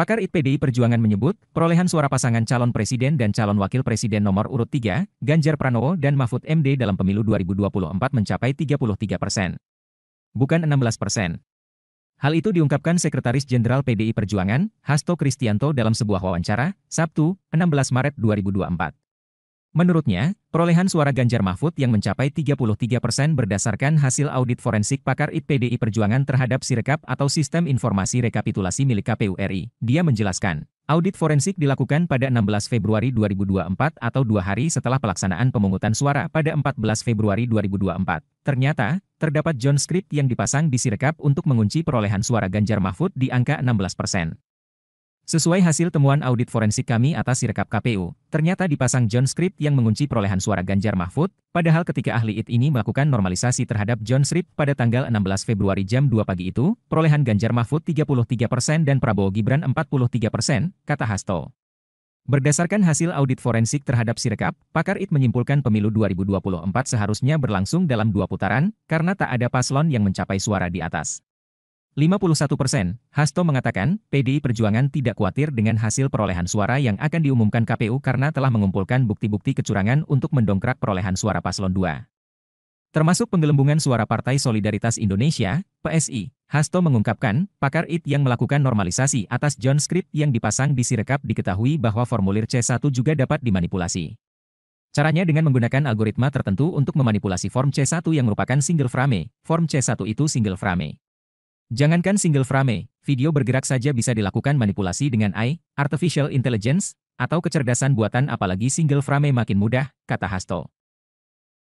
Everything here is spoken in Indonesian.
Pakar IPDI Perjuangan menyebut, perolehan suara pasangan calon presiden dan calon wakil presiden nomor urut 3, Ganjar Pranowo dan Mahfud MD dalam pemilu 2024 mencapai 33 persen. Bukan 16 persen. Hal itu diungkapkan Sekretaris Jenderal PDI Perjuangan, Hasto Kristianto dalam sebuah wawancara, Sabtu, 16 Maret 2024. Menurutnya, perolehan suara Ganjar Mahfud yang mencapai 33 persen berdasarkan hasil audit forensik pakar IPDI Perjuangan terhadap Sirekap atau Sistem Informasi Rekapitulasi milik KPU RI. Dia menjelaskan, audit forensik dilakukan pada 16 Februari 2024 atau dua hari setelah pelaksanaan pemungutan suara pada 14 Februari 2024. Ternyata, terdapat John Script yang dipasang di Sirekap untuk mengunci perolehan suara Ganjar Mahfud di angka 16 persen. Sesuai hasil temuan audit forensik kami atas sirekap KPU, ternyata dipasang John Script yang mengunci perolehan suara Ganjar Mahfud, padahal ketika ahli IT ini melakukan normalisasi terhadap John Script pada tanggal 16 Februari jam 2 pagi itu, perolehan Ganjar Mahfud 33 persen dan Prabowo Gibran 43 persen, kata Hasto. Berdasarkan hasil audit forensik terhadap Sirekap, pakar IT menyimpulkan pemilu 2024 seharusnya berlangsung dalam dua putaran, karena tak ada paslon yang mencapai suara di atas. 51 persen, Hasto mengatakan, PDI Perjuangan tidak khawatir dengan hasil perolehan suara yang akan diumumkan KPU karena telah mengumpulkan bukti-bukti kecurangan untuk mendongkrak perolehan suara Paslon 2. Termasuk penggelembungan suara Partai Solidaritas Indonesia, PSI, Hasto mengungkapkan, pakar IT yang melakukan normalisasi atas John Script yang dipasang di Sirekap diketahui bahwa formulir C1 juga dapat dimanipulasi. Caranya dengan menggunakan algoritma tertentu untuk memanipulasi form C1 yang merupakan single frame, form C1 itu single frame. Jangankan single frame, video bergerak saja bisa dilakukan manipulasi dengan AI, artificial intelligence, atau kecerdasan buatan apalagi single frame makin mudah, kata Hasto.